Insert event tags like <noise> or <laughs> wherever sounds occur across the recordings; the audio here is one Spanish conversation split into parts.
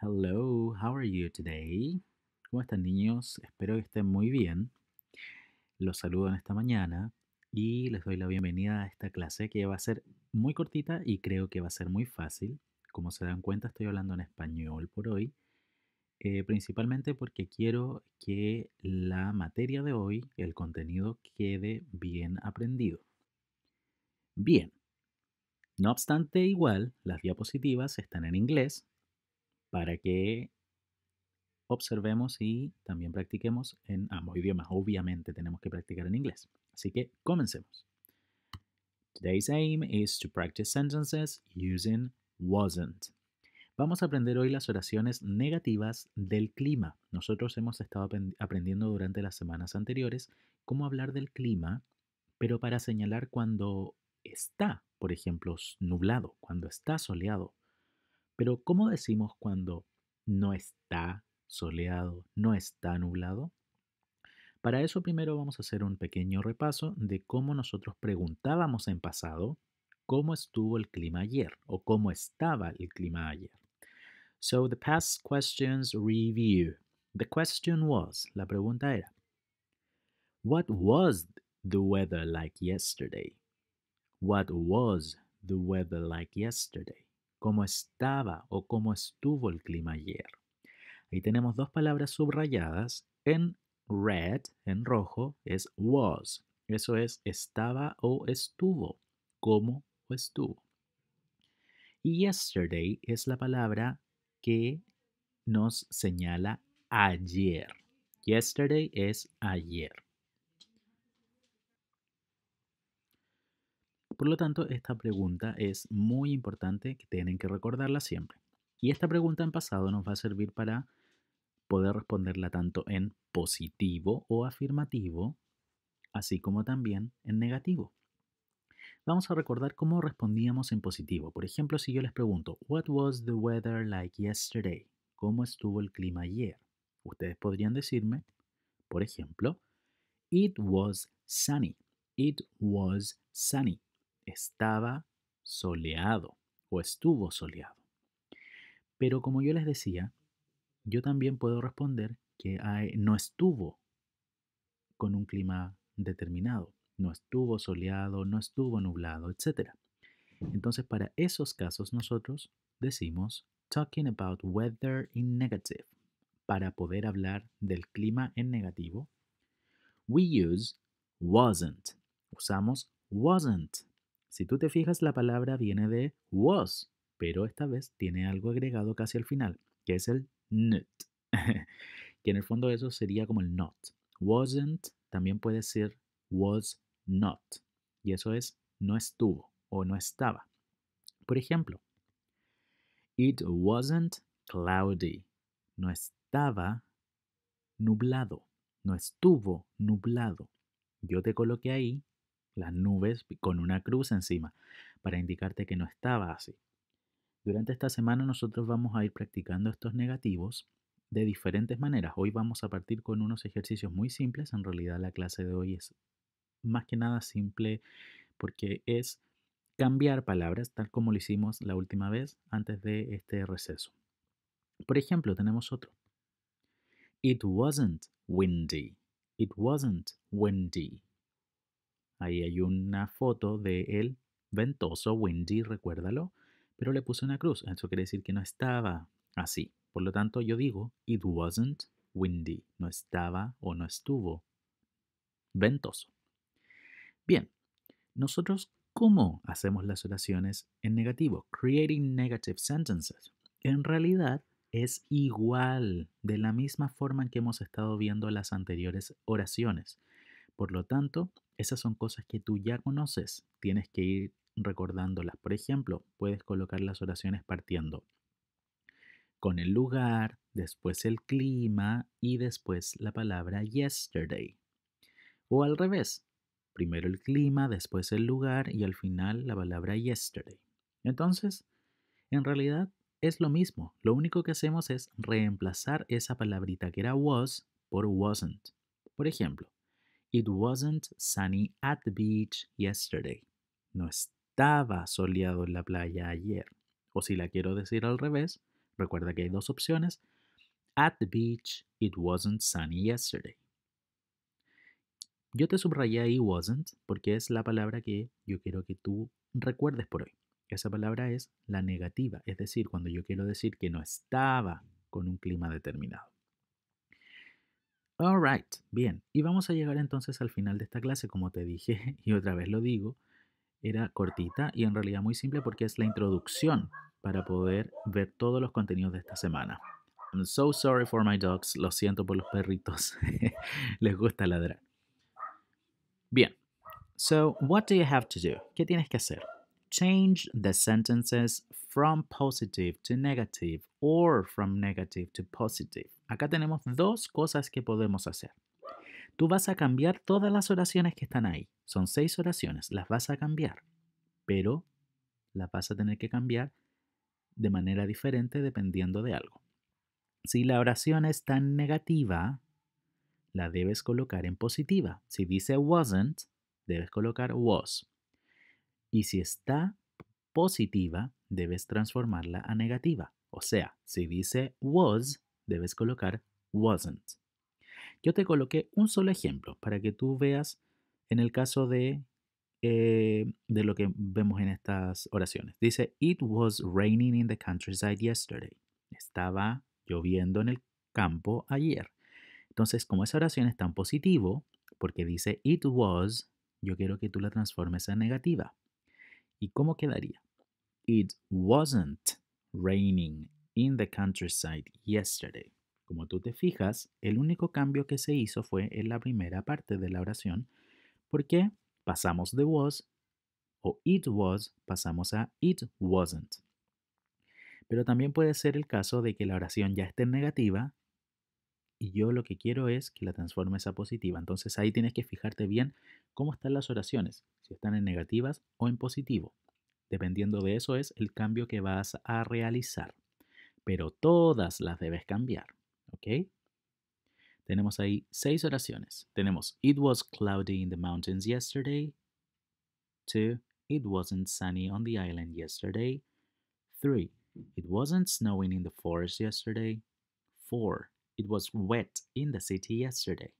Hello, how are you today? ¿Cómo están niños? Espero que estén muy bien. Los saludo en esta mañana y les doy la bienvenida a esta clase que va a ser muy cortita y creo que va a ser muy fácil. Como se dan cuenta, estoy hablando en español por hoy, eh, principalmente porque quiero que la materia de hoy, el contenido, quede bien aprendido. Bien. No obstante, igual, las diapositivas están en inglés para que observemos y también practiquemos en ambos idiomas. Obviamente tenemos que practicar en inglés. Así que comencemos. Today's aim is to practice sentences using wasn't. Vamos a aprender hoy las oraciones negativas del clima. Nosotros hemos estado aprendiendo durante las semanas anteriores cómo hablar del clima, pero para señalar cuando está, por ejemplo, nublado, cuando está soleado, pero ¿cómo decimos cuando no está soleado, no está nublado? Para eso primero vamos a hacer un pequeño repaso de cómo nosotros preguntábamos en pasado cómo estuvo el clima ayer o cómo estaba el clima ayer. So the past questions review. The question was, la pregunta era, What was the weather like yesterday? What was the weather like yesterday? cómo estaba o cómo estuvo el clima ayer. Ahí tenemos dos palabras subrayadas. En red, en rojo, es was. Eso es estaba o estuvo, cómo o estuvo. Y yesterday es la palabra que nos señala ayer. Yesterday es ayer. Por lo tanto, esta pregunta es muy importante que tienen que recordarla siempre. Y esta pregunta en pasado nos va a servir para poder responderla tanto en positivo o afirmativo, así como también en negativo. Vamos a recordar cómo respondíamos en positivo. Por ejemplo, si yo les pregunto, What was the weather like yesterday? ¿Cómo estuvo el clima ayer? Ustedes podrían decirme, por ejemplo, It was sunny. It was sunny estaba soleado o estuvo soleado. Pero como yo les decía, yo también puedo responder que no estuvo con un clima determinado, no estuvo soleado, no estuvo nublado, etc. Entonces para esos casos nosotros decimos talking about weather in negative. Para poder hablar del clima en negativo, we use wasn't. Usamos wasn't si tú te fijas, la palabra viene de was, pero esta vez tiene algo agregado casi al final, que es el not, <laughs> que en el fondo eso sería como el not. Wasn't también puede ser was not, y eso es no estuvo o no estaba. Por ejemplo, it wasn't cloudy, no estaba nublado, no estuvo nublado. Yo te coloqué ahí las nubes con una cruz encima, para indicarte que no estaba así. Durante esta semana nosotros vamos a ir practicando estos negativos de diferentes maneras. Hoy vamos a partir con unos ejercicios muy simples. En realidad la clase de hoy es más que nada simple porque es cambiar palabras tal como lo hicimos la última vez antes de este receso. Por ejemplo, tenemos otro. It wasn't windy. It wasn't windy. Ahí hay una foto de él ventoso, windy, recuérdalo, pero le puse una cruz. Eso quiere decir que no estaba así. Por lo tanto, yo digo, it wasn't windy. No estaba o no estuvo ventoso. Bien, nosotros cómo hacemos las oraciones en negativo, creating negative sentences. En realidad es igual, de la misma forma en que hemos estado viendo las anteriores oraciones. Por lo tanto, esas son cosas que tú ya conoces, tienes que ir recordándolas. Por ejemplo, puedes colocar las oraciones partiendo con el lugar, después el clima y después la palabra yesterday. O al revés, primero el clima, después el lugar y al final la palabra yesterday. Entonces, en realidad es lo mismo, lo único que hacemos es reemplazar esa palabrita que era was por wasn't. Por ejemplo, It wasn't sunny at the beach yesterday. No estaba soleado en la playa ayer. O si la quiero decir al revés, recuerda que hay dos opciones. At the beach, it wasn't sunny yesterday. Yo te subrayé ahí wasn't porque es la palabra que yo quiero que tú recuerdes por hoy. Esa palabra es la negativa, es decir, cuando yo quiero decir que no estaba con un clima determinado. Alright, bien. Y vamos a llegar entonces al final de esta clase, como te dije, <laughs> y otra vez lo digo, era cortita y en realidad muy simple porque es la introducción para poder ver todos los contenidos de esta semana. I'm so sorry for my dogs, lo siento por los perritos, <laughs> les gusta ladrar. Bien, so what do you have to do? ¿Qué tienes que hacer? Change the sentences from positive to negative or from negative to positive. Acá tenemos dos cosas que podemos hacer. Tú vas a cambiar todas las oraciones que están ahí. Son seis oraciones, las vas a cambiar, pero las vas a tener que cambiar de manera diferente dependiendo de algo. Si la oración es tan negativa, la debes colocar en positiva. Si dice wasn't, debes colocar was. Y si está positiva, debes transformarla a negativa. O sea, si dice was, debes colocar wasn't. Yo te coloqué un solo ejemplo para que tú veas en el caso de, eh, de lo que vemos en estas oraciones. Dice, It was raining in the countryside yesterday. Estaba lloviendo en el campo ayer. Entonces, como esa oración es tan positivo, porque dice it was, yo quiero que tú la transformes en negativa. ¿Y cómo quedaría? It wasn't raining in the countryside yesterday. Como tú te fijas, el único cambio que se hizo fue en la primera parte de la oración, porque pasamos de was o it was, pasamos a it wasn't. Pero también puede ser el caso de que la oración ya esté en negativa y yo lo que quiero es que la transformes a positiva. Entonces ahí tienes que fijarte bien cómo están las oraciones, si están en negativas o en positivo. Dependiendo de eso es el cambio que vas a realizar. pero todas las debes cambiar. ¿Ok? Tenemos ahí seis oraciones. Tenemos It was cloudy in the mountains yesterday. 2. It wasn't sunny on the island yesterday. 3. It wasn't snowing in the forest yesterday. 4. It was wet in the city yesterday.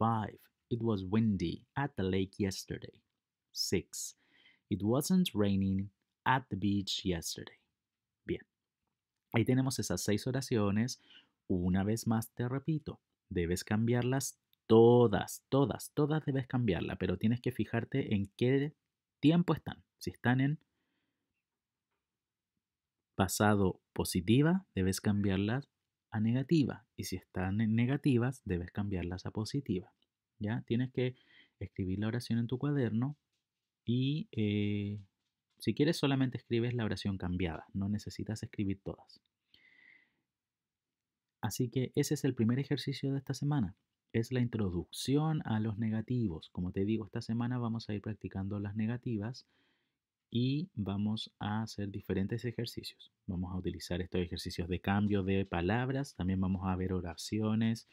5. It was windy at the lake yesterday. 6. It wasn't raining at the beach yesterday. Ahí tenemos esas seis oraciones. Una vez más te repito, debes cambiarlas todas, todas, todas debes cambiarlas, pero tienes que fijarte en qué tiempo están. Si están en pasado positiva, debes cambiarlas a negativa. Y si están en negativas, debes cambiarlas a positiva. ¿Ya? Tienes que escribir la oración en tu cuaderno y eh, si quieres, solamente escribes la oración cambiada, no necesitas escribir todas. Así que ese es el primer ejercicio de esta semana. Es la introducción a los negativos. Como te digo, esta semana vamos a ir practicando las negativas y vamos a hacer diferentes ejercicios. Vamos a utilizar estos ejercicios de cambio de palabras, también vamos a ver oraciones,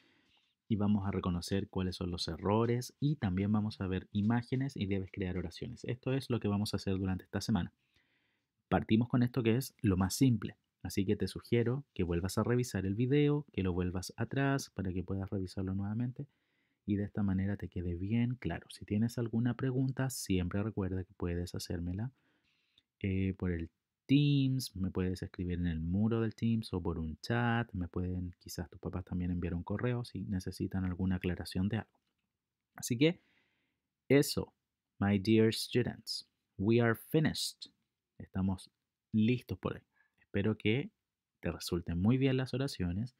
y vamos a reconocer cuáles son los errores y también vamos a ver imágenes y debes crear oraciones. Esto es lo que vamos a hacer durante esta semana. Partimos con esto que es lo más simple. Así que te sugiero que vuelvas a revisar el video, que lo vuelvas atrás para que puedas revisarlo nuevamente y de esta manera te quede bien claro. Si tienes alguna pregunta, siempre recuerda que puedes hacérmela eh, por el Teams, me puedes escribir en el muro del Teams o por un chat, me pueden, quizás tus papás también enviar un correo si necesitan alguna aclaración de algo. Así que eso, my dear students, we are finished. Estamos listos por ahí. Espero que te resulten muy bien las oraciones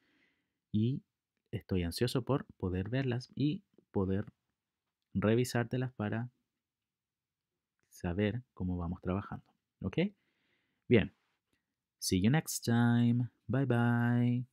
y estoy ansioso por poder verlas y poder revisártelas para saber cómo vamos trabajando. ¿Ok? Bien. See you next time. Bye bye.